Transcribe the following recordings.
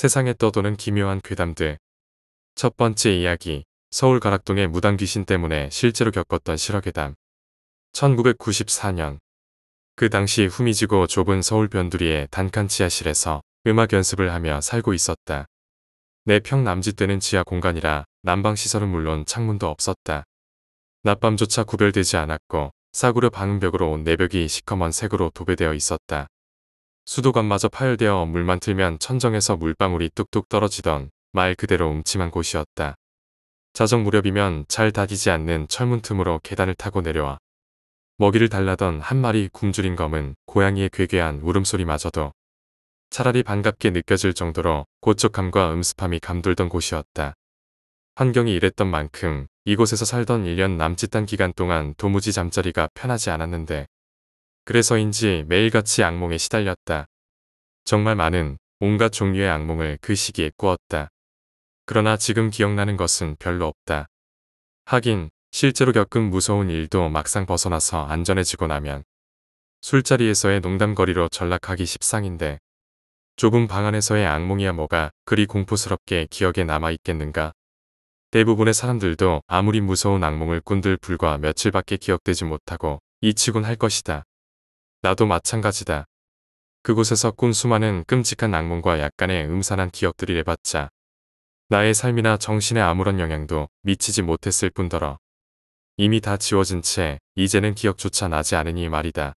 세상에 떠도는 기묘한 괴담들. 첫 번째 이야기, 서울 가락동의 무당 귀신 때문에 실제로 겪었던 실화괴담. 1994년. 그 당시 후미지고 좁은 서울 변두리의 단칸 지하실에서 음악 연습을 하며 살고 있었다. 내 평 남짓 되는 지하 공간이라 난방시설은 물론 창문도 없었다. 낮밤조차 구별되지 않았고 싸구려 방음벽으로 온 내벽이 시커먼 색으로 도배되어 있었다. 수도관마저 파열되어 물만 틀면 천정에서 물방울이 뚝뚝 떨어지던 말 그대로 음침한 곳이었다. 자정 무렵이면 잘 닫히지 않는 철문 틈으로 계단을 타고 내려와 먹이를 달라던 한 마리 굶주린 검은 고양이의 괴괴한 울음소리마저도 차라리 반갑게 느껴질 정도로 고촉함과 음습함이 감돌던 곳이었다. 환경이 이랬던 만큼 이곳에서 살던 1년 남짓한 기간 동안 도무지 잠자리가 편하지 않았는데 그래서인지 매일같이 악몽에 시달렸다. 정말 많은 온갖 종류의 악몽을 그 시기에 꾸었다. 그러나 지금 기억나는 것은 별로 없다. 하긴 실제로 겪은 무서운 일도 막상 벗어나서 안전해지고 나면 술자리에서의 농담거리로 전락하기 십상인데 좁은 방 안에서의 악몽이야 뭐가 그리 공포스럽게 기억에 남아있겠는가. 대부분의 사람들도 아무리 무서운 악몽을 꾼들 불과 며칠밖에 기억되지 못하고 이치곤할 것이다. 나도 마찬가지다. 그곳에서 꾼 수많은 끔찍한 악몽과 약간의 음산한 기억들이 해봤자 나의 삶이나 정신에 아무런 영향도 미치지 못했을 뿐더러 이미 다 지워진 채 이제는 기억조차 나지 않으니 말이다.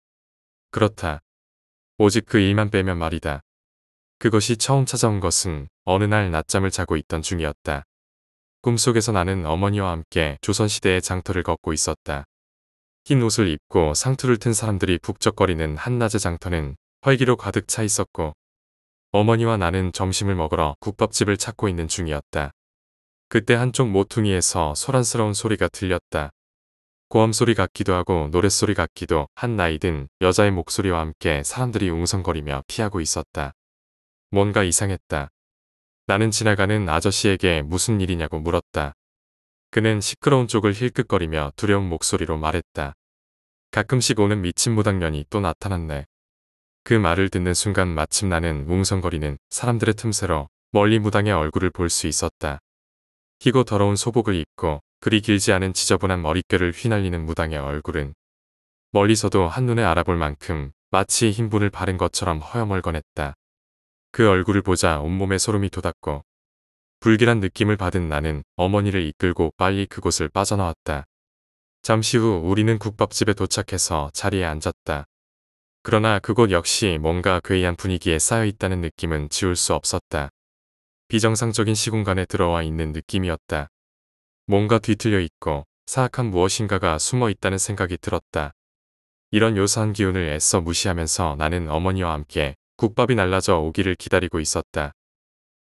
그렇다. 오직 그 일만 빼면 말이다. 그것이 처음 찾아온 것은 어느 날 낮잠을 자고 있던 중이었다. 꿈속에서 나는 어머니와 함께 조선시대의 장터를 걷고 있었다. 흰 옷을 입고 상투를 튼 사람들이 북적거리는 한낮의 장터는 활기로 가득 차 있었고 어머니와 나는 점심을 먹으러 국밥집을 찾고 있는 중이었다. 그때 한쪽 모퉁이에서 소란스러운 소리가 들렸다. 고함 소리 같기도 하고 노랫소리 같기도 한 나이 든 여자의 목소리와 함께 사람들이 웅성거리며 피하고 있었다. 뭔가 이상했다. 나는 지나가는 아저씨에게 무슨 일이냐고 물었다. 그는 시끄러운 쪽을 힐끗거리며 두려운 목소리로 말했다. 가끔씩 오는 미친 무당년이 또 나타났네. 그 말을 듣는 순간 마침 나는 웅성거리는 사람들의 틈새로 멀리 무당의 얼굴을 볼 수 있었다. 희고 더러운 소복을 입고 그리 길지 않은 지저분한 머릿결을 휘날리는 무당의 얼굴은 멀리서도 한눈에 알아볼 만큼 마치 흰분을 바른 것처럼 허여멀건했다. 그 얼굴을 보자 온몸에 소름이 돋았고 불길한 느낌을 받은 나는 어머니를 이끌고 빨리 그곳을 빠져나왔다. 잠시 후 우리는 국밥집에 도착해서 자리에 앉았다. 그러나 그곳 역시 뭔가 괴이한 분위기에 쌓여있다는 느낌은 지울 수 없었다. 비정상적인 시공간에 들어와 있는 느낌이었다. 뭔가 뒤틀려 있고 사악한 무엇인가가 숨어 있다는 생각이 들었다. 이런 요사한 기운을 애써 무시하면서 나는 어머니와 함께 국밥이 날라져 오기를 기다리고 있었다.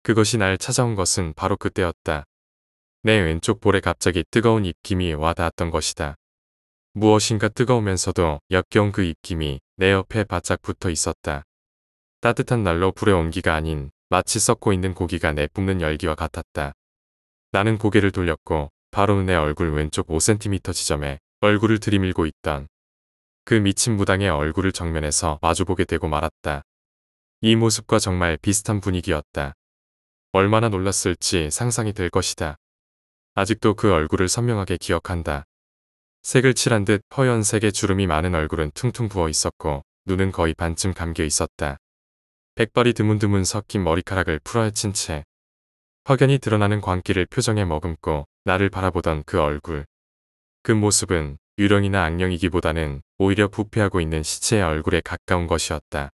그것이 날 찾아온 것은 바로 그때였다. 내 왼쪽 볼에 갑자기 뜨거운 입김이 와닿았던 것이다. 무엇인가 뜨거우면서도 역경그 입김이 내 옆에 바짝 붙어 있었다. 따뜻한 날로 불의 온기가 아닌 마치 썩고 있는 고기가 내뿜는 열기와 같았다. 나는 고개를 돌렸고 바로 내 얼굴 왼쪽 5cm 지점에 얼굴을 들이밀고 있던 그 미친 무당의 얼굴을 정면에서 마주보게 되고 말았다. 이 모습과 정말 비슷한 분위기였다. 얼마나 놀랐을지 상상이 될 것이다. 아직도 그 얼굴을 선명하게 기억한다. 색을 칠한 듯 허연색의 주름이 많은 얼굴은 퉁퉁 부어 있었고 눈은 거의 반쯤 감겨 있었다. 백발이 드문드문 섞인 머리카락을 풀어헤친 채 확연히 드러나는 광기를 표정에 머금고 나를 바라보던 그 얼굴. 그 모습은 유령이나 악령이기보다는 오히려 부패하고 있는 시체의 얼굴에 가까운 것이었다.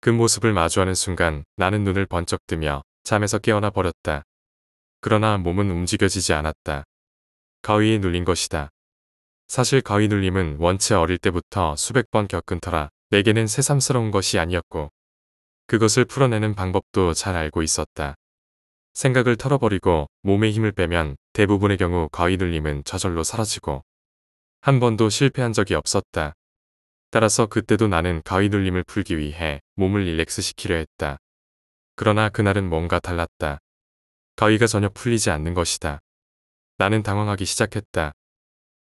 그 모습을 마주하는 순간 나는 눈을 번쩍 뜨며 잠에서 깨어나 버렸다. 그러나 몸은 움직여지지 않았다. 가위에 눌린 것이다. 사실 가위 눌림은 원체 어릴 때부터 수백 번 겪은 터라 내게는 새삼스러운 것이 아니었고 그것을 풀어내는 방법도 잘 알고 있었다. 생각을 털어버리고 몸에 힘을 빼면 대부분의 경우 가위 눌림은 저절로 사라지고 한 번도 실패한 적이 없었다. 따라서 그때도 나는 가위 눌림을 풀기 위해 몸을 릴렉스 시키려 했다. 그러나 그날은 뭔가 달랐다. 가위가 전혀 풀리지 않는 것이다. 나는 당황하기 시작했다.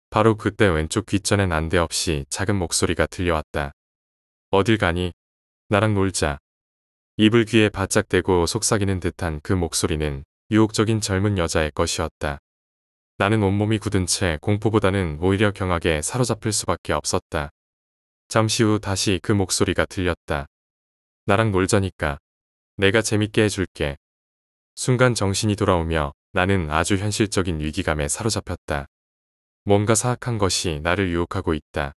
바로 그때 왼쪽 귀전엔 안대없이 작은 목소리가 들려왔다. 어딜 가니? 나랑 놀자. 입을 귀에 바짝 대고 속삭이는 듯한 그 목소리는 유혹적인 젊은 여자의 것이었다. 나는 온몸이 굳은 채 공포보다는 오히려 경악에 사로잡힐 수밖에 없었다. 잠시 후 다시 그 목소리가 들렸다. 나랑 놀자니까. 내가 재밌게 해줄게. 순간 정신이 돌아오며 나는 아주 현실적인 위기감에 사로잡혔다. 뭔가 사악한 것이 나를 유혹하고 있다.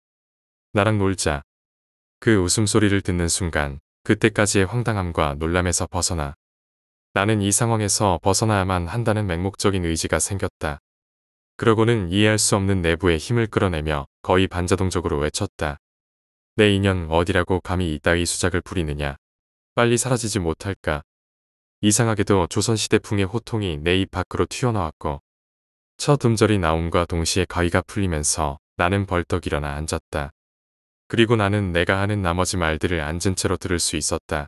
나랑 놀자. 그 웃음소리를 듣는 순간 그때까지의 황당함과 놀람에서 벗어나 나는 이 상황에서 벗어나야만 한다는 맹목적인 의지가 생겼다. 그러고는 이해할 수 없는 내부의 힘을 끌어내며 거의 반자동적으로 외쳤다. 내 인연 어디라고 감히 이따위 수작을 부리느냐. 빨리 사라지지 못할까. 이상하게도 조선시대풍의 호통이 내 입 밖으로 튀어나왔고 첫 음절이 나옴과 동시에 가위가 풀리면서 나는 벌떡 일어나 앉았다. 그리고 나는 내가 하는 나머지 말들을 앉은 채로 들을 수 있었다.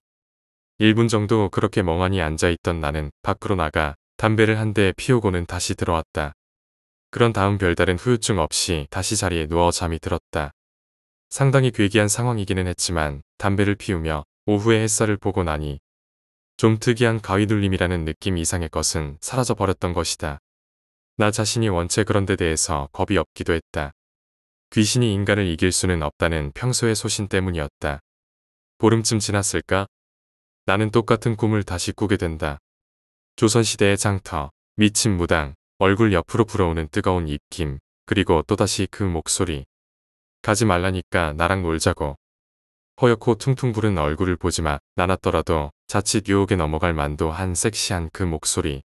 1분 정도 그렇게 멍하니 앉아있던 나는 밖으로 나가 담배를 한 대 피우고는 다시 들어왔다. 그런 다음 별다른 후유증 없이 다시 자리에 누워 잠이 들었다. 상당히 괴기한 상황이기는 했지만 담배를 피우며 오후에 햇살을 보고 나니 좀 특이한 가위눌림이라는 느낌 이상의 것은 사라져버렸던 것이다. 나 자신이 원체 그런 데 대해서 겁이 없기도 했다. 귀신이 인간을 이길 수는 없다는 평소의 소신 때문이었다. 보름쯤 지났을까? 나는 똑같은 꿈을 다시 꾸게 된다. 조선시대의 장터, 미친 무당, 얼굴 옆으로 불어오는 뜨거운 입김, 그리고 또다시 그 목소리. 가지 말라니까 나랑 놀자고. 허옇고 퉁퉁 부른 얼굴을 보지 마. 나았더라도 자칫 유혹에 넘어갈 만도 한 섹시한 그 목소리.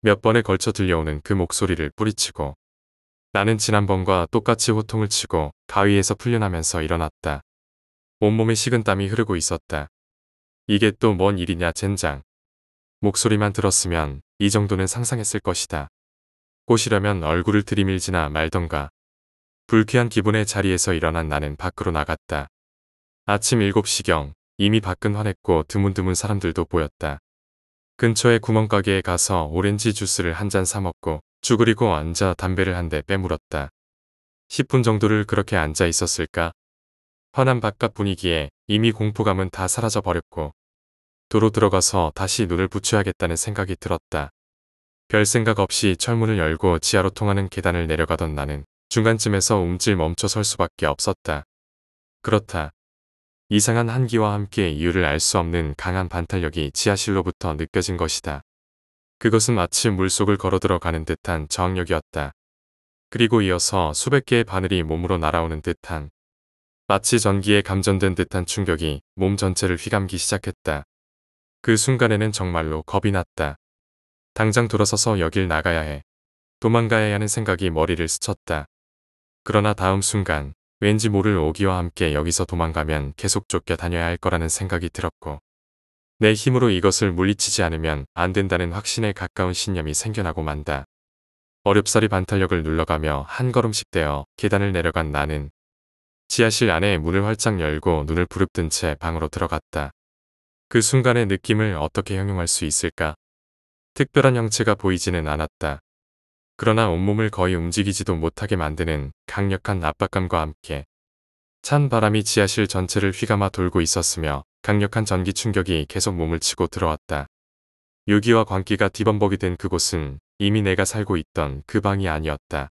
몇 번에 걸쳐 들려오는 그 목소리를 뿌리치고 나는 지난번과 똑같이 호통을 치고 가위에서 풀려나면서 일어났다. 온몸에 식은 땀이 흐르고 있었다. 이게 또 뭔 일이냐 젠장. 목소리만 들었으면 이 정도는 상상했을 것이다. 꼬시려면 얼굴을 들이밀지나 말던가. 불쾌한 기분의 자리에서 일어난 나는 밖으로 나갔다. 아침 7시경 이미 밖은 환했고 드문드문 사람들도 보였다. 근처의 구멍가게에 가서 오렌지 주스를 한 잔 사먹고 쭈그리고 앉아 담배를 한 대 빼물었다. 10분 정도를 그렇게 앉아 있었을까? 환한 바깥 분위기에 이미 공포감은 다 사라져 버렸고 도로 들어가서 다시 눈을 붙여야겠다는 생각이 들었다. 별 생각 없이 철문을 열고 지하로 통하는 계단을 내려가던 나는 중간쯤에서 움찔 멈춰 설 수밖에 없었다. 그렇다. 이상한 한기와 함께 이유를 알 수 없는 강한 반탄력이 지하실로부터 느껴진 것이다. 그것은 마치 물속을 걸어 들어가는 듯한 저항력이었다. 그리고 이어서 수백 개의 바늘이 몸으로 날아오는 듯한 마치 전기에 감전된 듯한 충격이 몸 전체를 휘감기 시작했다. 그 순간에는 정말로 겁이 났다. 당장 돌아서서 여길 나가야 해. 도망가야 하는 생각이 머리를 스쳤다. 그러나 다음 순간 왠지 모를 오기와 함께 여기서 도망가면 계속 쫓겨 다녀야 할 거라는 생각이 들었고 내 힘으로 이것을 물리치지 않으면 안 된다는 확신에 가까운 신념이 생겨나고 만다. 어렵사리 반탄력을 눌러가며 한 걸음씩 떼어 계단을 내려간 나는 지하실 안에 문을 활짝 열고 눈을 부릅뜬 채 방으로 들어갔다. 그 순간의 느낌을 어떻게 형용할 수 있을까? 특별한 형체가 보이지는 않았다. 그러나 온몸을 거의 움직이지도 못하게 만드는 강력한 압박감과 함께 찬 바람이 지하실 전체를 휘감아 돌고 있었으며 강력한 전기 충격이 계속 몸을 치고 들어왔다. 유기와 광기가 뒤범벅이 된 그곳은 이미 내가 살고 있던 그 방이 아니었다.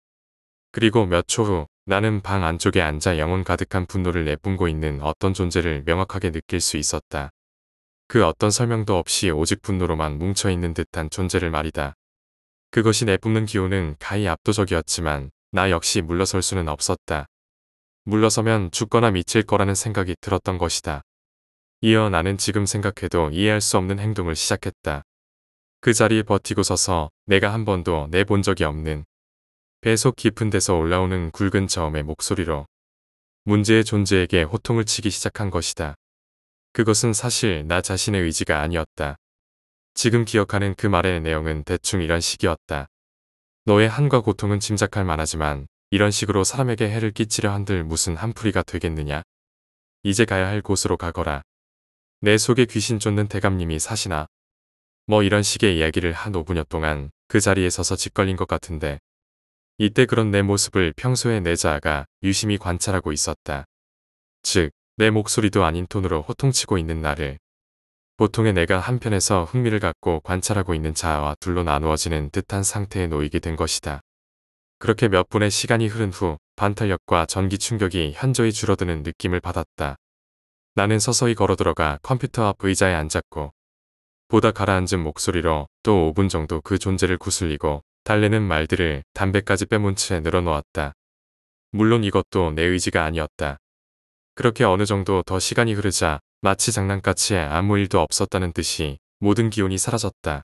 그리고 몇 초 후 나는 방 안쪽에 앉아 영혼 가득한 분노를 내뿜고 있는 어떤 존재를 명확하게 느낄 수 있었다. 그 어떤 설명도 없이 오직 분노로만 뭉쳐있는 듯한 존재를 말이다. 그것이 내뿜는 기운은 가히 압도적이었지만 나 역시 물러설 수는 없었다. 물러서면 죽거나 미칠 거라는 생각이 들었던 것이다. 이어 나는 지금 생각해도 이해할 수 없는 행동을 시작했다. 그 자리에 버티고 서서 내가 한 번도 내본 적이 없는 배속 깊은 데서 올라오는 굵은 저음의 목소리로 문제의 존재에게 호통을 치기 시작한 것이다. 그것은 사실 나 자신의 의지가 아니었다. 지금 기억하는 그 말의 내용은 대충 이런 식이었다. 너의 한과 고통은 짐작할 만하지만 이런 식으로 사람에게 해를 끼치려 한들 무슨 한풀이가 되겠느냐. 이제 가야 할 곳으로 가거라. 내 속에 귀신 쫓는 대감님이 사시나. 뭐 이런 식의 이야기를 한 5분여 동안 그 자리에 서서 짓걸린 것 같은데 이때 그런 내 모습을 평소에 내 자아가 유심히 관찰하고 있었다. 즉, 내 목소리도 아닌 톤으로 호통치고 있는 나를 보통의 내가 한편에서 흥미를 갖고 관찰하고 있는 자아와 둘로 나누어지는 듯한 상태에 놓이게 된 것이다. 그렇게 몇 분의 시간이 흐른 후 반탄력과 전기 충격이 현저히 줄어드는 느낌을 받았다. 나는 서서히 걸어 들어가 컴퓨터 앞 의자에 앉았고 보다 가라앉은 목소리로 또 5분 정도 그 존재를 구슬리고 달래는 말들을 담배까지 빼문 채 늘어놓았다. 물론 이것도 내 의지가 아니었다. 그렇게 어느 정도 더 시간이 흐르자 마치 장난같이 아무 일도 없었다는 듯이 모든 기운이 사라졌다.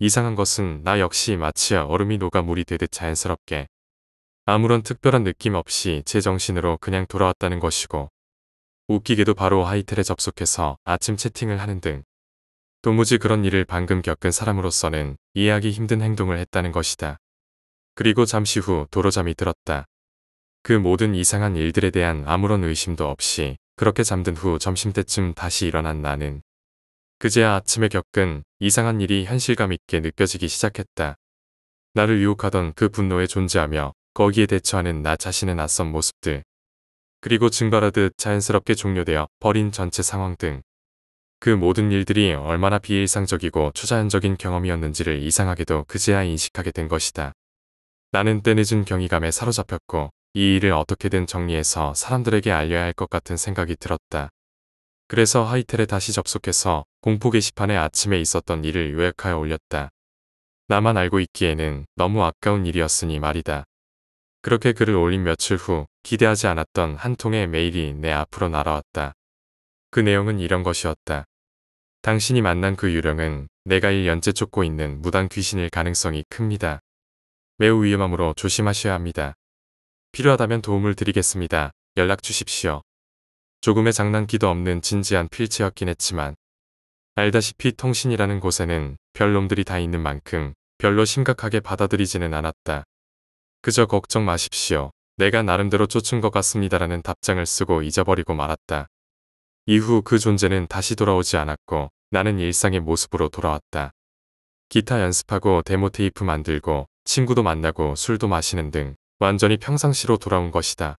이상한 것은 나 역시 마치 얼음이 녹아 물이 되듯 자연스럽게 아무런 특별한 느낌 없이 제 정신으로 그냥 돌아왔다는 것이고 웃기게도 바로 하이텔에 접속해서 아침 채팅을 하는 등 도무지 그런 일을 방금 겪은 사람으로서는 이해하기 힘든 행동을 했다는 것이다. 그리고 잠시 후 도로 잠이 들었다. 그 모든 이상한 일들에 대한 아무런 의심도 없이 그렇게 잠든 후 점심때쯤 다시 일어난 나는 그제야 아침에 겪은 이상한 일이 현실감 있게 느껴지기 시작했다. 나를 유혹하던 그 분노에 존재하며 거기에 대처하는 나 자신의 낯선 모습들 그리고 증발하듯 자연스럽게 종료되어 버린 전체 상황 등 그 모든 일들이 얼마나 비일상적이고 초자연적인 경험이었는지를 이상하게도 그제야 인식하게 된 것이다. 나는 때늦은 경이감에 사로잡혔고 이 일을 어떻게든 정리해서 사람들에게 알려야 할 것 같은 생각이 들었다. 그래서 하이텔에 다시 접속해서 공포 게시판에 아침에 있었던 일을 요약하여 올렸다. 나만 알고 있기에는 너무 아까운 일이었으니 말이다. 그렇게 글을 올린 며칠 후 기대하지 않았던 한 통의 메일이 내 앞으로 날아왔다. 그 내용은 이런 것이었다. 당신이 만난 그 유령은 내가 1년째 쫓고 있는 무당 귀신일 가능성이 큽니다. 매우 위험하므로 조심하셔야 합니다. 필요하다면 도움을 드리겠습니다. 연락 주십시오. 조금의 장난기도 없는 진지한 필체였긴 했지만 알다시피 통신이라는 곳에는 별놈들이 다 있는 만큼 별로 심각하게 받아들이지는 않았다. 그저 걱정 마십시오. 내가 나름대로 쫓은 것 같습니다라는 답장을 쓰고 잊어버리고 말았다. 이후 그 존재는 다시 돌아오지 않았고 나는 일상의 모습으로 돌아왔다. 기타 연습하고 데모 테이프 만들고 친구도 만나고 술도 마시는 등 완전히 평상시로 돌아온 것이다.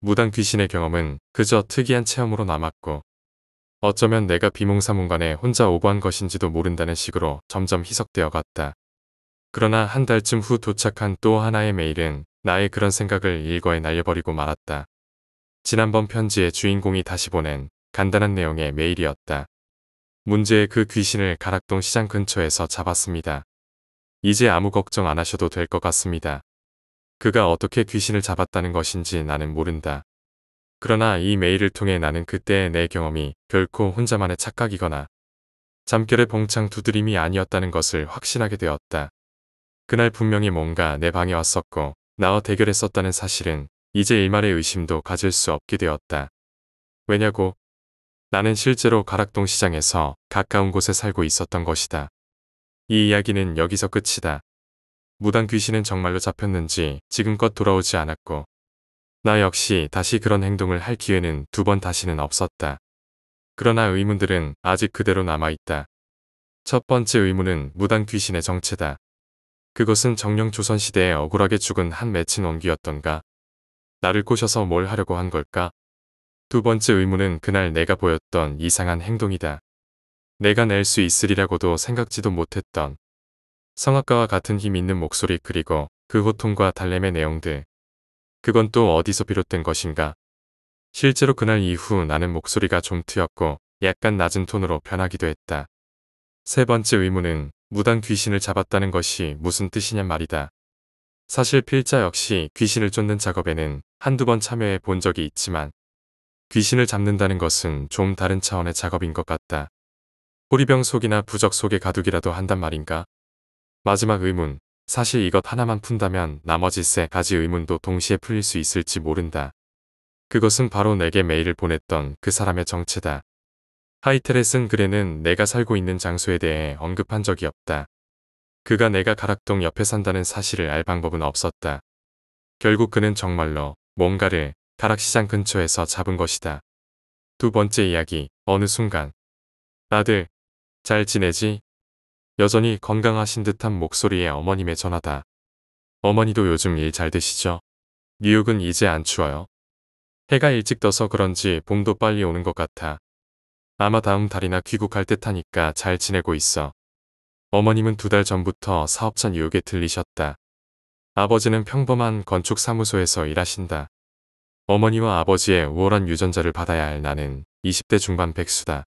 무당 귀신의 경험은 그저 특이한 체험으로 남았고 어쩌면 내가 비몽사몽간에 혼자 오버한 것인지도 모른다는 식으로 점점 희석되어 갔다. 그러나 한 달쯤 후 도착한 또 하나의 메일은 나의 그런 생각을 일거에 날려버리고 말았다. 지난번 편지의 주인공이 다시 보낸 간단한 내용의 메일이었다. 문제의 그 귀신을 가락동 시장 근처에서 잡았습니다. 이제 아무 걱정 안 하셔도 될 것 같습니다. 그가 어떻게 귀신을 잡았다는 것인지 나는 모른다. 그러나 이 메일을 통해 나는 그때의 내 경험이 결코 혼자만의 착각이거나 잠결의 봉창 두드림이 아니었다는 것을 확신하게 되었다. 그날 분명히 뭔가 내 방에 왔었고 나와 대결했었다는 사실은 이제 일말의 의심도 가질 수 없게 되었다. 왜냐고? 나는 실제로 가락동 시장에서 가까운 곳에 살고 있었던 것이다. 이 이야기는 여기서 끝이다. 무당 귀신은 정말로 잡혔는지 지금껏 돌아오지 않았고 나 역시 다시 그런 행동을 할 기회는 두 번 다시는 없었다. 그러나 의문들은 아직 그대로 남아있다. 첫 번째 의문은 무당 귀신의 정체다. 그것은 정령 조선시대에 억울하게 죽은 한 맺힌 원기였던가? 나를 꼬셔서 뭘 하려고 한 걸까? 두 번째 의문은 그날 내가 보였던 이상한 행동이다. 내가 낼 수 있으리라고도 생각지도 못했던 성악가와 같은 힘 있는 목소리 그리고 그 호통과 달램의 내용들. 그건 또 어디서 비롯된 것인가. 실제로 그날 이후 나는 목소리가 좀 트였고 약간 낮은 톤으로 변하기도 했다. 세 번째 의문은 무당 귀신을 잡았다는 것이 무슨 뜻이냔 말이다. 사실 필자 역시 귀신을 쫓는 작업에는 한두 번 참여해 본 적이 있지만 귀신을 잡는다는 것은 좀 다른 차원의 작업인 것 같다. 호리병 속이나 부적 속에 가두기라도 한단 말인가? 마지막 의문. 사실 이것 하나만 푼다면 나머지 세 가지 의문도 동시에 풀릴 수 있을지 모른다. 그것은 바로 내게 메일을 보냈던 그 사람의 정체다. 하이텔에 쓴 글에는 내가 살고 있는 장소에 대해 언급한 적이 없다. 그가 내가 가락동 옆에 산다는 사실을 알 방법은 없었다. 결국 그는 정말로 뭔가를 가락시장 근처에서 잡은 것이다. 두 번째 이야기, 어느 순간. 아들, 잘 지내지? 여전히 건강하신 듯한 목소리의 어머님의 전화다. 어머니도 요즘 일 잘 되시죠? 뉴욕은 이제 안 추워요. 해가 일찍 떠서 그런지 봄도 빨리 오는 것 같아. 아마 다음 달이나 귀국할 듯 하니까 잘 지내고 있어. 어머님은 두 달 전부터 사업자 뉴욕에 들리셨다. 아버지는 평범한 건축 사무소에서 일하신다. 어머니와 아버지의 우월한 유전자를 받아야 할 나는 20대 중반 백수다.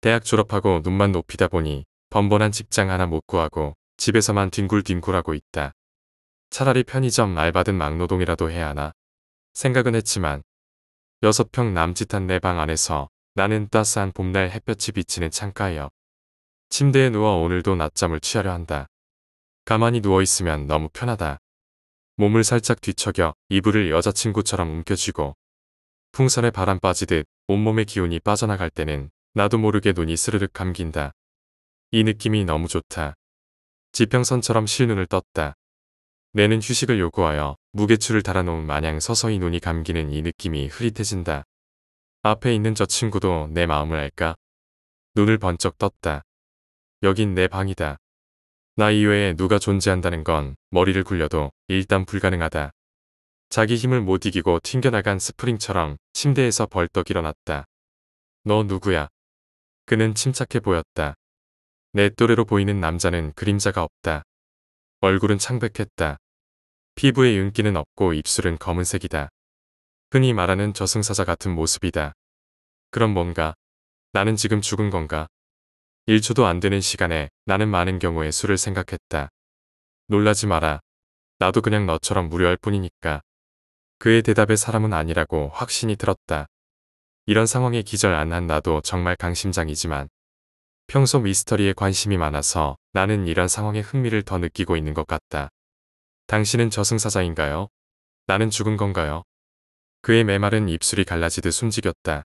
대학 졸업하고 눈만 높이다 보니 번번한 직장 하나 못 구하고 집에서만 뒹굴뒹굴하고 있다. 차라리 편의점 알바든 막노동이라도 해야 하나 생각은 했지만 여섯 평 남짓한 내 방 안에서 나는 따스한 봄날 햇볕이 비치는 창가 옆 침대에 누워 오늘도 낮잠을 취하려 한다. 가만히 누워있으면 너무 편하다. 몸을 살짝 뒤척여 이불을 여자친구처럼 움켜쥐고 풍선에 바람 빠지듯 온몸의 기운이 빠져나갈 때는 나도 모르게 눈이 스르륵 감긴다. 이 느낌이 너무 좋다. 지평선처럼 실눈을 떴다. 내는 휴식을 요구하여 무게추를 달아놓은 마냥 서서히 눈이 감기는 이 느낌이 흐릿해진다. 앞에 있는 저 친구도 내 마음을 알까? 눈을 번쩍 떴다. 여긴 내 방이다. 나 이외에 누가 존재한다는 건 머리를 굴려도 일단 불가능하다. 자기 힘을 못 이기고 튕겨나간 스프링처럼 침대에서 벌떡 일어났다. 너 누구야? 그는 침착해 보였다. 내 또래로 보이는 남자는 그림자가 없다. 얼굴은 창백했다. 피부에 윤기는 없고 입술은 검은색이다. 흔히 말하는 저승사자 같은 모습이다. 그럼 뭔가? 나는 지금 죽은 건가? 1초도 안 되는 시간에 나는 많은 경우에 술을 생각했다. 놀라지 마라. 나도 그냥 너처럼 무료할 뿐이니까. 그의 대답에 사람은 아니라고 확신이 들었다. 이런 상황에 기절 안 한 나도 정말 강심장이지만 평소 미스터리에 관심이 많아서 나는 이런 상황에 흥미를 더 느끼고 있는 것 같다. 당신은 저승사자인가요? 나는 죽은 건가요? 그의 메마른 입술이 갈라지듯 숨지겼다.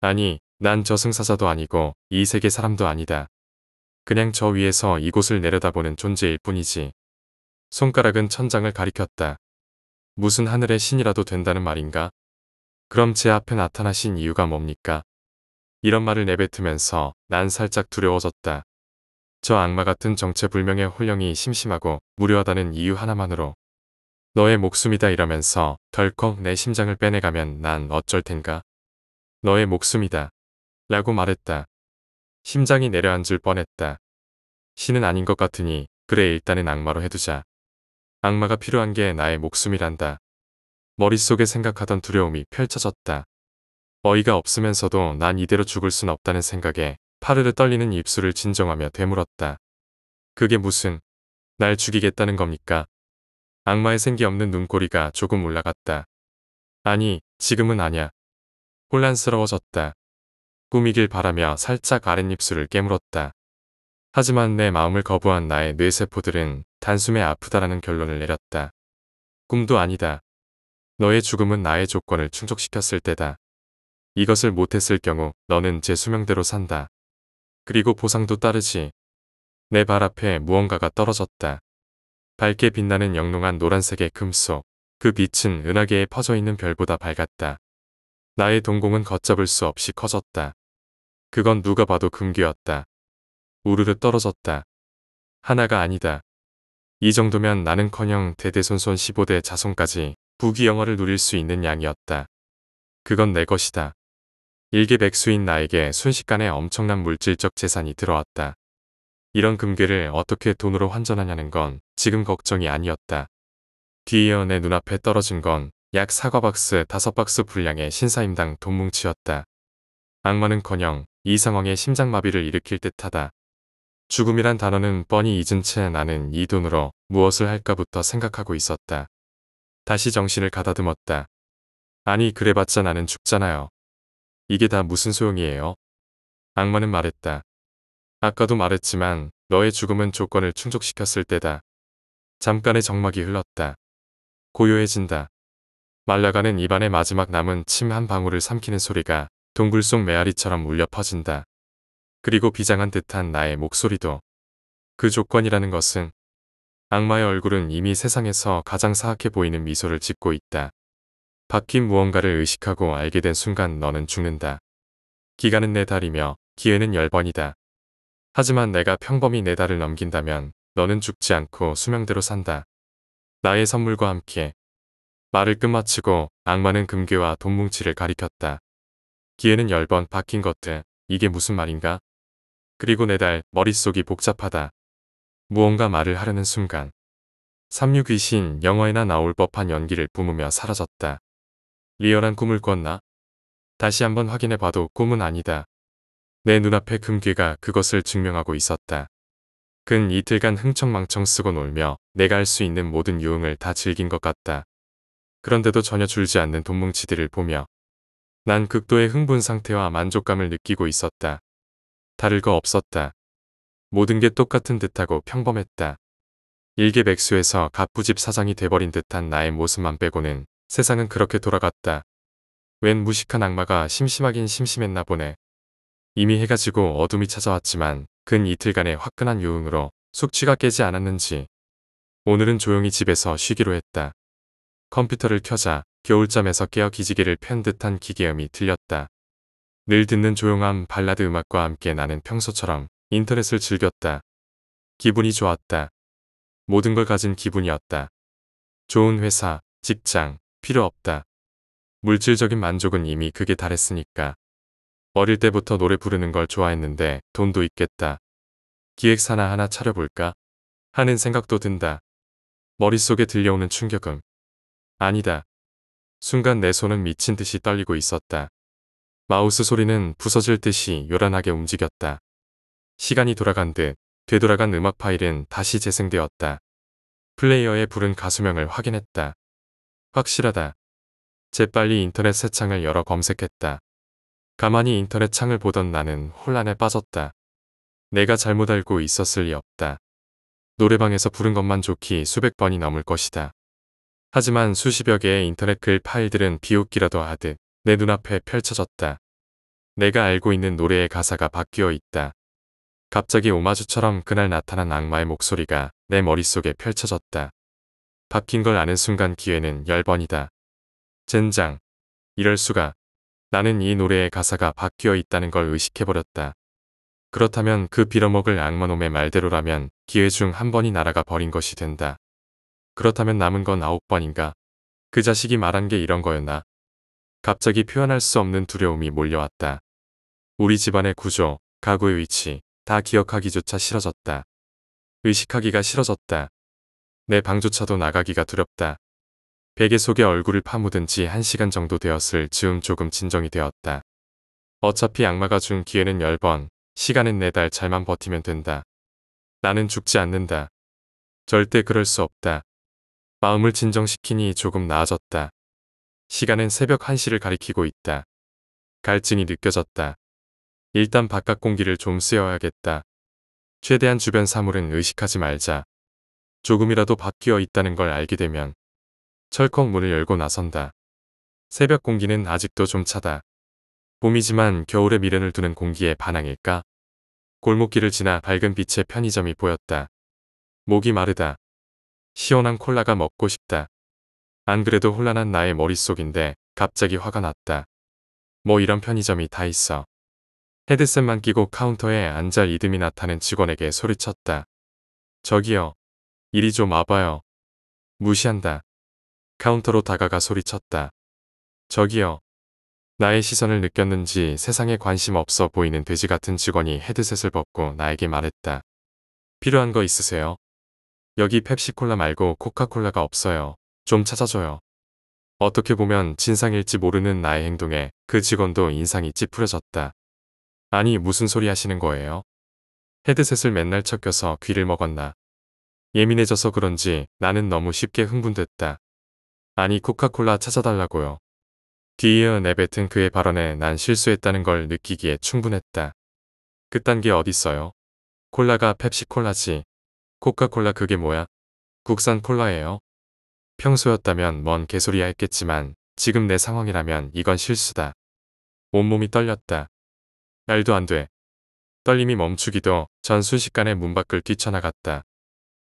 아니, 난 저승사자도 아니고 이 세계 사람도 아니다. 그냥 저 위에서 이곳을 내려다보는 존재일 뿐이지. 손가락은 천장을 가리켰다. 무슨 하늘의 신이라도 된다는 말인가? 그럼 제 앞에 나타나신 이유가 뭡니까? 이런 말을 내뱉으면서 난 살짝 두려워졌다. 저 악마 같은 정체불명의 홀령이 심심하고 무료하다는 이유 하나만으로 너의 목숨이다 이러면서 덜컥 내 심장을 빼내가면 난 어쩔 텐가? 너의 목숨이다. 라고 말했다. 심장이 내려앉을 뻔했다. 신은 아닌 것 같으니 그래 일단은 악마로 해두자. 악마가 필요한 게 나의 목숨이란다. 머릿속에 생각하던 두려움이 펼쳐졌다. 어이가 없으면서도 난 이대로 죽을 순 없다는 생각에 파르르 떨리는 입술을 진정하며 되물었다. 그게 무슨 날 죽이겠다는 겁니까? 악마의 생기 없는 눈꼬리가 조금 올라갔다. 아니 지금은 아냐. 혼란스러워졌다. 꾸미길 바라며 살짝 아랫입술을 깨물었다. 하지만 내 마음을 거부한 나의 뇌세포들은 단숨에 아프다라는 결론을 내렸다. 꿈도 아니다. 너의 죽음은 나의 조건을 충족시켰을 때다. 이것을 못했을 경우 너는 제 수명대로 산다. 그리고 보상도 따르지. 내 발 앞에 무언가가 떨어졌다. 밝게 빛나는 영롱한 노란색의 금속. 그 빛은 은하계에 퍼져 있는 별보다 밝았다. 나의 동공은 걷잡을 수 없이 커졌다. 그건 누가 봐도 금귀였다 우르르 떨어졌다. 하나가 아니다. 이 정도면 나는커녕 대대손손 15대 자손까지 부귀영화를 누릴 수 있는 양이었다. 그건 내 것이다. 일기백수인 나에게 순식간에 엄청난 물질적 재산이 들어왔다. 이런 금괴를 어떻게 돈으로 환전하냐는 건 지금 걱정이 아니었다. 뒤이어 내 눈앞에 떨어진 건 약 사과박스 5박스 분량의 신사임당 돈 뭉치였다. 악마는커녕 이 상황에 심장마비를 일으킬 듯하다. 죽음이란 단어는 뻔히 잊은 채 나는 이 돈으로 무엇을 할까부터 생각하고 있었다. 다시 정신을 가다듬었다. 아니 그래봤자 나는 죽잖아요. 이게 다 무슨 소용이에요? 악마는 말했다. 아까도 말했지만 너의 죽음은 조건을 충족시켰을 때다. 잠깐의 정막이 흘렀다. 고요해진다. 말라가는 입안의 마지막 남은 침 한 방울을 삼키는 소리가 동굴 속 메아리처럼 울려 퍼진다. 그리고 비장한 듯한 나의 목소리도. 그 조건이라는 것은 악마의 얼굴은 이미 세상에서 가장 사악해 보이는 미소를 짓고 있다. 바뀐 무언가를 의식하고 알게 된 순간 너는 죽는다. 기간은 네 달이며 기회는 열 번이다. 하지만 내가 평범히 네 달을 넘긴다면 너는 죽지 않고 수명대로 산다. 나의 선물과 함께 말을 끝마치고 악마는 금괴와 돈뭉치를 가리켰다. 기회는 열 번 바뀐 것들 이게 무슨 말인가? 그리고 네 달 머릿속이 복잡하다. 무언가 말을 하려는 순간 삼류 귀신 영화에나 나올 법한 연기를 뿜으며 사라졌다. 리얼한 꿈을 꿨나? 다시 한번 확인해 봐도 꿈은 아니다. 내 눈앞에 금괴가 그것을 증명하고 있었다. 근 이틀간 흥청망청 쓰고 놀며 내가 할 수 있는 모든 유흥을 다 즐긴 것 같다. 그런데도 전혀 줄지 않는 돈뭉치들을 보며 난 극도의 흥분 상태와 만족감을 느끼고 있었다. 다를 거 없었다. 모든 게 똑같은 듯하고 평범했다. 일개 백수에서 갑부집 사장이 돼버린 듯한 나의 모습만 빼고는 세상은 그렇게 돌아갔다. 웬 무식한 악마가 심심하긴 심심했나 보네. 이미 해가 지고 어둠이 찾아왔지만 근 이틀간의 화끈한 요응으로 숙취가 깨지 않았는지 오늘은 조용히 집에서 쉬기로 했다. 컴퓨터를 켜자 겨울잠에서 깨어 기지개를 편 듯한 기계음이 들렸다. 늘 듣는 조용한 발라드 음악과 함께 나는 평소처럼 인터넷을 즐겼다. 기분이 좋았다. 모든 걸 가진 기분이었다. 좋은 회사, 직장, 필요 없다. 물질적인 만족은 이미 그게 달했으니까. 어릴 때부터 노래 부르는 걸 좋아했는데 돈도 있겠다. 기획사나 하나 차려볼까? 하는 생각도 든다. 머릿속에 들려오는 충격음. 아니다. 순간 내 손은 미친 듯이 떨리고 있었다. 마우스 소리는 부서질 듯이 요란하게 움직였다. 시간이 돌아간 듯 되돌아간 음악 파일은 다시 재생되었다. 플레이어에 부른 가수명을 확인했다. 확실하다. 재빨리 인터넷 새 창을 열어 검색했다. 가만히 인터넷 창을 보던 나는 혼란에 빠졌다. 내가 잘못 알고 있었을 리 없다. 노래방에서 부른 것만 좋기 수백 번이 넘을 것이다. 하지만 수십여 개의 인터넷 글 파일들은 비웃기라도 하듯 내 눈앞에 펼쳐졌다. 내가 알고 있는 노래의 가사가 바뀌어 있다. 갑자기 오마주처럼 그날 나타난 악마의 목소리가 내 머릿속에 펼쳐졌다. 바뀐 걸 아는 순간 기회는 1 0번이다 젠장. 이럴 수가. 나는 이 노래의 가사가 바뀌어 있다는 걸 의식해버렸다. 그렇다면 그 빌어먹을 악마놈의 말대로라면 기회 중 한 번이 날아가 버린 것이 된다. 그렇다면 남은 건 아홉 번인가? 그 자식이 말한 게 이런 거였나? 갑자기 표현할 수 없는 두려움이 몰려왔다. 우리 집안의 구조, 가구의 위치, 다 기억하기조차 싫어졌다. 의식하기가 싫어졌다. 내 방조차도 나가기가 두렵다. 베개 속에 얼굴을 파묻은 지 한 시간 정도 되었을 즈음 조금 진정이 되었다. 어차피 악마가 준 기회는 10번, 시간은 네 달 잘만 버티면 된다. 나는 죽지 않는다. 절대 그럴 수 없다. 마음을 진정시키니 조금 나아졌다. 시간은 새벽 1시를 가리키고 있다. 갈증이 느껴졌다. 일단 바깥 공기를 좀 쐬어야겠다. 최대한 주변 사물은 의식하지 말자. 조금이라도 바뀌어 있다는 걸 알게 되면 철컥 문을 열고 나선다. 새벽 공기는 아직도 좀 차다. 봄이지만 겨울의 미련을 두는 공기의 반항일까? 골목길을 지나 밝은 빛의 편의점이 보였다. 목이 마르다. 시원한 콜라가 먹고 싶다. 안 그래도 혼란한 나의 머릿속인데 갑자기 화가 났다. 뭐 이런 편의점이 다 있어. 헤드셋만 끼고 카운터에 앉아 이듬이 나타낸 직원에게 소리쳤다. 저기요, 이리 좀 와봐요. 무시한다. 카운터로 다가가 소리쳤다. 저기요. 나의 시선을 느꼈는지 세상에 관심 없어 보이는 돼지 같은 직원이 헤드셋을 벗고 나에게 말했다. 필요한 거 있으세요? 여기 펩시콜라 말고 코카콜라가 없어요. 좀 찾아줘요. 어떻게 보면 진상일지 모르는 나의 행동에 그 직원도 인상이 찌푸려졌다. 아니 무슨 소리 하시는 거예요? 헤드셋을 맨날 척껴서 귀를 먹었나? 예민해져서 그런지 나는 너무 쉽게 흥분됐다. 아니 코카콜라 찾아달라고요. 뒤이어 내뱉은 그의 발언에 난 실수했다는 걸 느끼기에 충분했다. 그딴 게 어딨어요. 콜라가 펩시콜라지. 코카콜라 그게 뭐야? 국산 콜라예요. 평소였다면 뭔 개소리야 했겠지만 지금 내 상황이라면 이건 실수다. 온몸이 떨렸다. 날도 안 돼. 떨림이 멈추기도 전 순식간에 문 밖을 뛰쳐나갔다.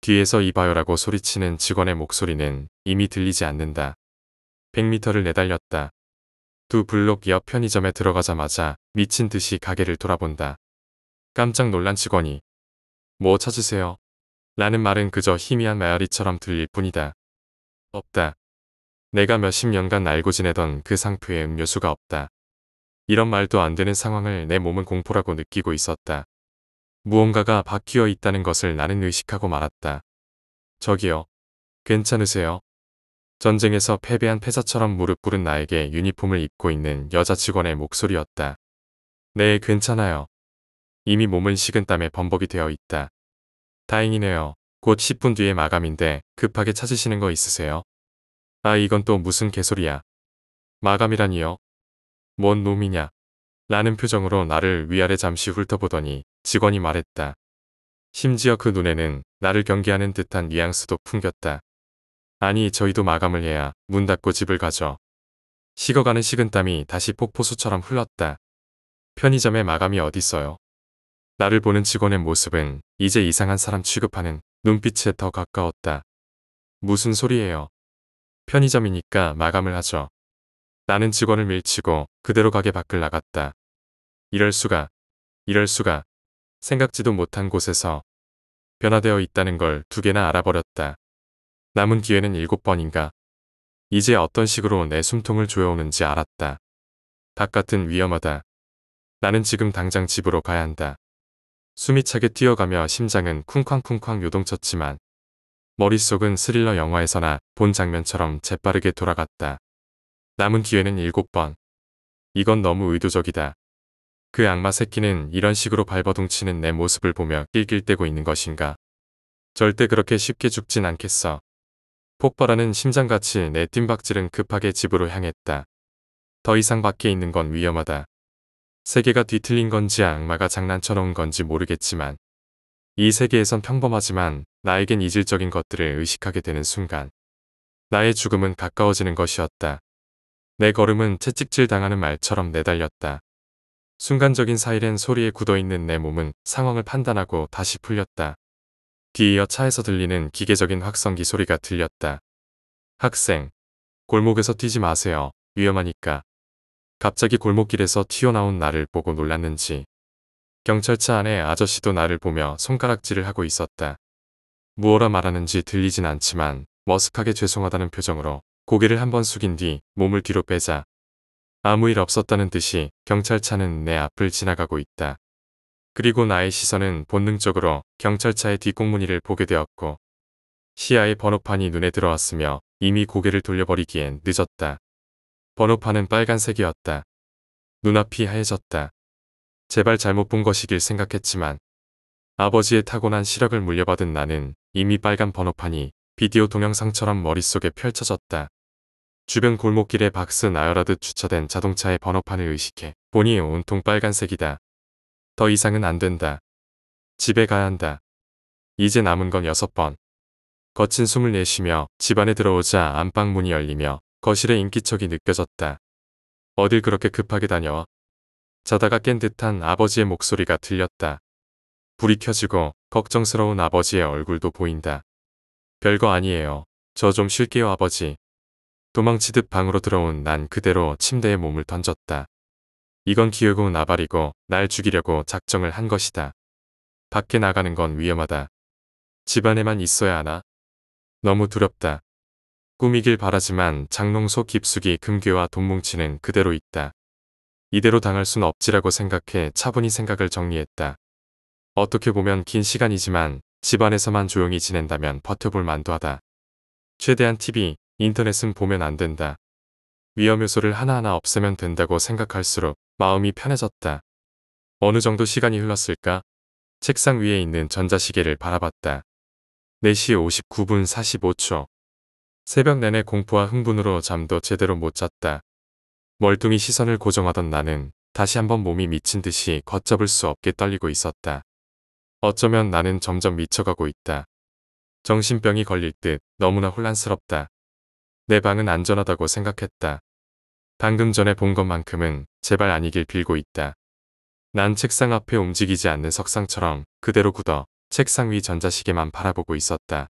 뒤에서 이봐요라고 소리치는 직원의 목소리는 이미 들리지 않는다. 100m를 내달렸다. 두 블록 옆 편의점에 들어가자마자 미친 듯이 가게를 돌아본다. 깜짝 놀란 직원이 뭐 찾으세요? 라는 말은 그저 희미한 마야리처럼 들릴 뿐이다. 없다. 내가 몇십 년간 알고 지내던 그상표의 음료수가 없다. 이런 말도 안 되는 상황을 내 몸은 공포라고 느끼고 있었다. 무언가가 바뀌어 있다는 것을 나는 의식하고 말았다. 저기요. 괜찮으세요? 전쟁에서 패배한 패자처럼 무릎 꿇은 나에게 유니폼을 입고 있는 여자 직원의 목소리였다. 네, 괜찮아요. 이미 몸은 식은 땀에 범벅이 되어 있다. 다행이네요. 곧 10분 뒤에 마감인데 급하게 찾으시는 거 있으세요? 아, 이건 또 무슨 개소리야. 마감이라니요? 뭔 놈이냐? 라는 표정으로 나를 위아래 잠시 훑어보더니 직원이 말했다. 심지어 그 눈에는 나를 경계하는 듯한 뉘앙스도 풍겼다. 아니 저희도 마감을 해야 문 닫고 집을 가죠. 식어가는 식은땀이 다시 폭포수처럼 흘렀다. 편의점의 마감이 어딨어요. 나를 보는 직원의 모습은 이제 이상한 사람 취급하는 눈빛에 더 가까웠다. 무슨 소리예요. 편의점이니까 마감을 하죠. 나는 직원을 밀치고 그대로 가게 밖을 나갔다. 이럴 수가. 이럴 수가. 생각지도 못한 곳에서 변화되어 있다는 걸 두 개나 알아버렸다. 남은 기회는 일곱 번인가. 이제 어떤 식으로 내 숨통을 조여오는지 알았다. 바깥은 위험하다. 나는 지금 당장 집으로 가야 한다. 숨이 차게 뛰어가며 심장은 쿵쾅쿵쾅 요동쳤지만 머릿속은 스릴러 영화에서나 본 장면처럼 재빠르게 돌아갔다. 남은 기회는 일곱 번. 이건 너무 의도적이다. 그 악마 새끼는 이런 식으로 발버둥치는 내 모습을 보며 낄낄대고 있는 것인가. 절대 그렇게 쉽게 죽진 않겠어. 폭발하는 심장같이 내 뜀박질은 급하게 집으로 향했다. 더 이상 밖에 있는 건 위험하다. 세계가 뒤틀린 건지 악마가 장난쳐놓은 건지 모르겠지만 이 세계에선 평범하지만 나에겐 이질적인 것들을 의식하게 되는 순간 나의 죽음은 가까워지는 것이었다. 내 걸음은 채찍질 당하는 말처럼 내달렸다. 순간적인 사이렌 소리에 굳어있는 내 몸은 상황을 판단하고 다시 풀렸다. 뒤이어 차에서 들리는 기계적인 확성기 소리가 들렸다. 학생, 골목에서 뛰지 마세요. 위험하니까. 갑자기 골목길에서 튀어나온 나를 보고 놀랐는지 경찰차 안에 아저씨도 나를 보며 손가락질을 하고 있었다. 무어라 말하는지 들리진 않지만 머쓱하게 죄송하다는 표정으로 고개를 한 번 숙인 뒤 몸을 뒤로 빼자 아무 일 없었다는 듯이 경찰차는 내 앞을 지나가고 있다. 그리고 나의 시선은 본능적으로 경찰차의 뒷공무니를 보게 되었고 시야의 번호판이 눈에 들어왔으며 이미 고개를 돌려버리기엔 늦었다. 번호판은 빨간색이었다. 눈앞이 하얘졌다. 제발 잘못 본 것이길 생각했지만 아버지의 타고난 시력을 물려받은 나는 이미 빨간 번호판이 비디오 동영상처럼 머릿속에 펼쳐졌다. 주변 골목길에 박스 나열하듯 주차된 자동차의 번호판을 의식해 보니 온통 빨간색이다. 더 이상은 안 된다. 집에 가야 한다. 이제 남은 건 여섯 번. 거친 숨을 내쉬며 집 안에 들어오자 안방 문이 열리며 거실의 인기척이 느껴졌다. 어딜 그렇게 급하게 다녀와? 자다가 깬 듯한 아버지의 목소리가 들렸다. 불이 켜지고 걱정스러운 아버지의 얼굴도 보인다. 별거 아니에요. 저 좀 쉴게요 아버지. 도망치듯 방으로 들어온 난 그대로 침대에 몸을 던졌다. 이건 기우고 나발이고 날 죽이려고 작정을 한 것이다. 밖에 나가는 건 위험하다. 집 안에만 있어야 하나? 너무 두렵다. 꾸미길 바라지만 장롱소 깊숙이 금괴와 돈뭉치는 그대로 있다. 이대로 당할 순 없지라고 생각해 차분히 생각을 정리했다. 어떻게 보면 긴 시간이지만 집 안에서만 조용히 지낸다면 버텨볼 만도 하다. 최대한 TV, 인터넷은 보면 안 된다. 위험 요소를 하나하나 없애면 된다고 생각할수록 마음이 편해졌다. 어느 정도 시간이 흘렀을까? 책상 위에 있는 전자시계를 바라봤다. 4시 59분 45초. 새벽 내내 공포와 흥분으로 잠도 제대로 못 잤다. 멀뚱히 시선을 고정하던 나는 다시 한번 몸이 미친 듯이 걷잡을 수 없게 떨리고 있었다. 어쩌면 나는 점점 미쳐가고 있다. 정신병이 걸릴 듯 너무나 혼란스럽다. 내 방은 안전하다고 생각했다. 방금 전에 본 것만큼은 제발 아니길 빌고 있다. 난 책상 앞에 움직이지 않는 석상처럼 그대로 굳어 책상 위 전자시계만 바라보고 있었다.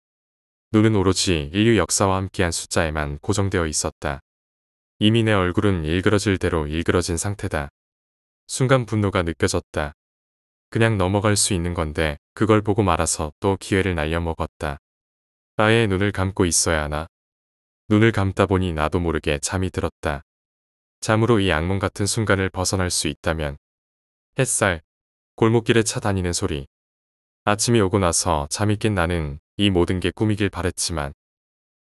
눈은 오로지 인류 역사와 함께한 숫자에만 고정되어 있었다. 이미 내 얼굴은 일그러질 대로 일그러진 상태다. 순간 분노가 느껴졌다. 그냥 넘어갈 수 있는 건데 그걸 보고 말아서 또 기회를 날려먹었다. 아예 눈을 감고 있어야 하나? 눈을 감다 보니 나도 모르게 잠이 들었다. 잠으로 이 악몽 같은 순간을 벗어날 수 있다면 햇살, 골목길에 차 다니는 소리, 아침이 오고 나서 잠이 깬 나는 이 모든 게 꿈이길 바랬지만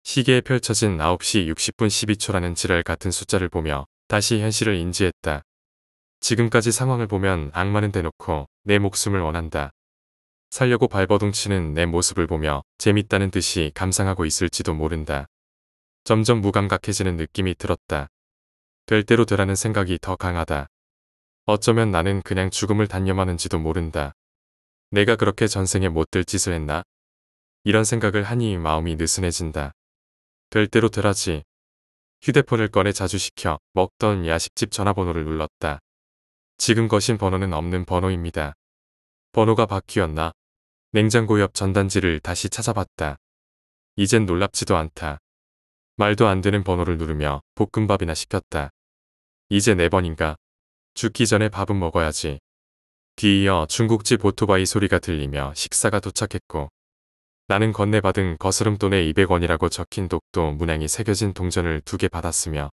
시계에 펼쳐진 9시 60분 12초라는 지랄 같은 숫자를 보며 다시 현실을 인지했다. 지금까지 상황을 보면 악마는 대놓고 내 목숨을 원한다. 살려고 발버둥치는 내 모습을 보며 재밌다는 듯이 감상하고 있을지도 모른다. 점점 무감각해지는 느낌이 들었다. 될 대로 되라는 생각이 더 강하다. 어쩌면 나는 그냥 죽음을 단념하는지도 모른다. 내가 그렇게 전생에 못될 짓을 했나? 이런 생각을 하니 마음이 느슨해진다. 될 대로 되라지. 휴대폰을 꺼내 자주 시켜 먹던 야식집 전화번호를 눌렀다. 지금 거신 번호는 없는 번호입니다. 번호가 바뀌었나? 냉장고 옆 전단지를 다시 찾아봤다. 이젠 놀랍지도 않다. 말도 안 되는 번호를 누르며 볶음밥이나 시켰다. 이제 네 번인가. 죽기 전에 밥은 먹어야지. 뒤이어 중국집 오토바이 소리가 들리며 식사가 도착했고 나는 건네받은 거스름돈에 200원이라고 적힌 독도 문양이 새겨진 동전을 두 개 받았으며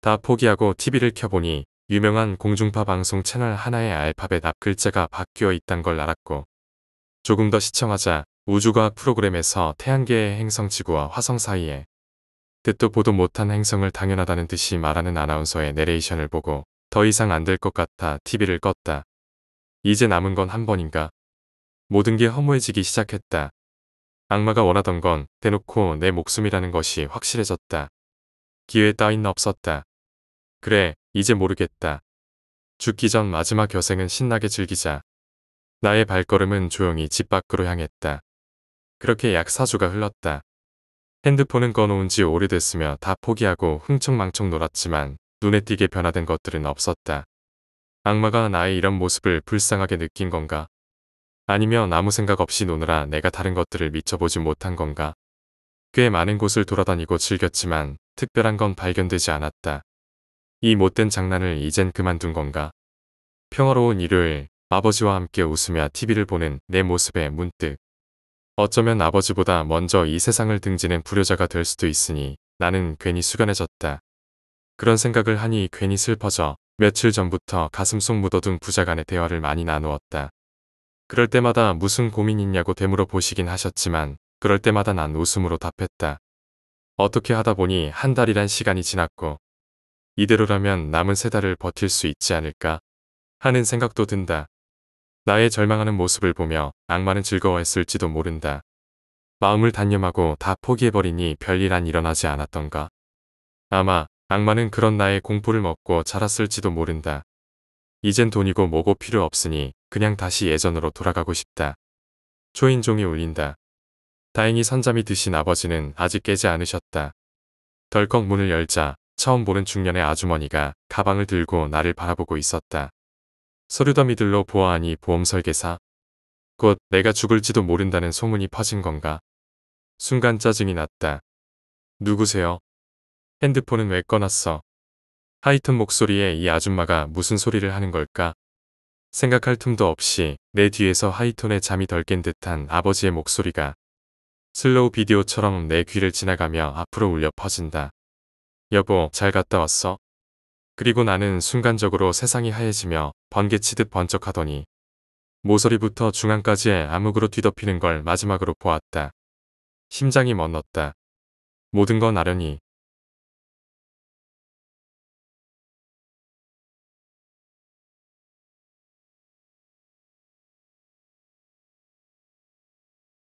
다 포기하고 TV를 켜보니 유명한 공중파 방송 채널 하나의 알파벳 앞 글자가 바뀌어 있단 걸 알았고 조금 더 시청하자 우주과학 프로그램에서 태양계의 행성 지구와 화성 사이에 듣도 보도 못한 행성을 당연하다는 듯이 말하는 아나운서의 내레이션을 보고 더 이상 안 될 것 같아 TV를 껐다. 이제 남은 건 한 번인가? 모든 게 허무해지기 시작했다. 악마가 원하던 건 대놓고 내 목숨이라는 것이 확실해졌다. 기회 따윈 없었다. 그래, 이제 모르겠다. 죽기 전 마지막 여생은 신나게 즐기자. 나의 발걸음은 조용히 집 밖으로 향했다. 그렇게 약 4주가 흘렀다. 핸드폰은 꺼놓은 지 오래됐으며 다 포기하고 흥청망청 놀았지만 눈에 띄게 변화된 것들은 없었다. 악마가 나의 이런 모습을 불쌍하게 느낀 건가? 아니면 아무 생각 없이 노느라 내가 다른 것들을 미쳐보지 못한 건가? 꽤 많은 곳을 돌아다니고 즐겼지만 특별한 건 발견되지 않았다. 이 못된 장난을 이젠 그만둔 건가? 평화로운 일요일, 아버지와 함께 웃으며 TV를 보는 내 모습에 문득 어쩌면 아버지보다 먼저 이 세상을 등지는 불효자가 될 수도 있으니 나는 괜히 수간해졌다. 그런 생각을 하니 괜히 슬퍼져 며칠 전부터 가슴속 묻어둔 부자 간의 대화를 많이 나누었다. 그럴 때마다 무슨 고민 있냐고 되물어 보시긴 하셨지만 그럴 때마다 난 웃음으로 답했다. 어떻게 하다 보니 한 달이란 시간이 지났고 이대로라면 남은 세 달을 버틸 수 있지 않을까 하는 생각도 든다. 나의 절망하는 모습을 보며 악마는 즐거워했을지도 모른다. 마음을 단념하고 다 포기해버리니 별일 안 일어나지 않았던가. 아마 악마는 그런 나의 공포를 먹고 자랐을지도 모른다. 이젠 돈이고 뭐고 필요 없으니 그냥 다시 예전으로 돌아가고 싶다. 초인종이 울린다. 다행히 선잠이 드신 아버지는 아직 깨지 않으셨다. 덜컥 문을 열자 처음 보는 중년의 아주머니가 가방을 들고 나를 바라보고 있었다. 서류담이들로 보아하니 보험설계사. 곧 내가 죽을지도 모른다는 소문이 퍼진 건가. 순간 짜증이 났다. 누구세요? 핸드폰은 왜 꺼놨어? 하이톤 목소리에 이 아줌마가 무슨 소리를 하는 걸까? 생각할 틈도 없이 내 뒤에서 하이톤의 잠이 덜 깬 듯한 아버지의 목소리가 슬로우 비디오처럼 내 귀를 지나가며 앞으로 울려 퍼진다. 여보, 잘 갔다 왔어? 그리고 나는 순간적으로 세상이 하얘지며 번개치듯 번쩍하더니 모서리부터 중앙까지의 암흑으로 뒤덮이는 걸 마지막으로 보았다. 심장이 멎었다. 모든 건 아련히